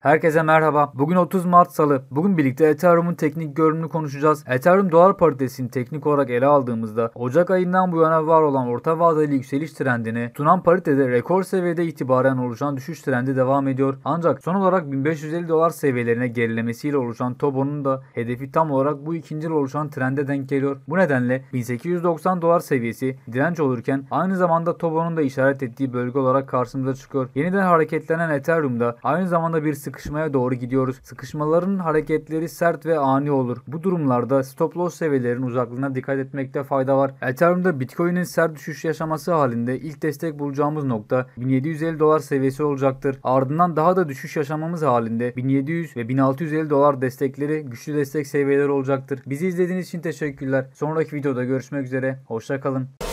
Herkese merhaba. Bugün 30 Mart Salı. Bugün birlikte Ethereum'un teknik görünümünü konuşacağız. Ethereum dolar paritesini teknik olarak ele aldığımızda Ocak ayından bu yana var olan orta vadeli yükseliş trendini tutan paritede rekor seviyede itibaren oluşan düşüş trendi devam ediyor. Ancak son olarak 1550 dolar seviyelerine gerilemesiyle oluşan Tobo'nun da hedefi tam olarak bu ikinci oluşan trende denk geliyor. Bu nedenle 1890 dolar seviyesi direnç olurken aynı zamanda Tobo'nun da işaret ettiği bölge olarak karşımıza çıkıyor. Yeniden hareketlenen Ethereum'da aynı zamanda bir sıkışmaya doğru gidiyoruz. Sıkışmaların hareketleri sert ve ani olur. Bu durumlarda stop loss seviyelerin uzaklığına dikkat etmekte fayda var. Ethereum'da Bitcoin'in sert düşüş yaşaması halinde ilk destek bulacağımız nokta 1750 dolar seviyesi olacaktır. Ardından daha da düşüş yaşamamız halinde 1700 ve 1650 dolar destekleri güçlü destek seviyeleri olacaktır. Bizi izlediğiniz için teşekkürler. Sonraki videoda görüşmek üzere. Hoşçakalın.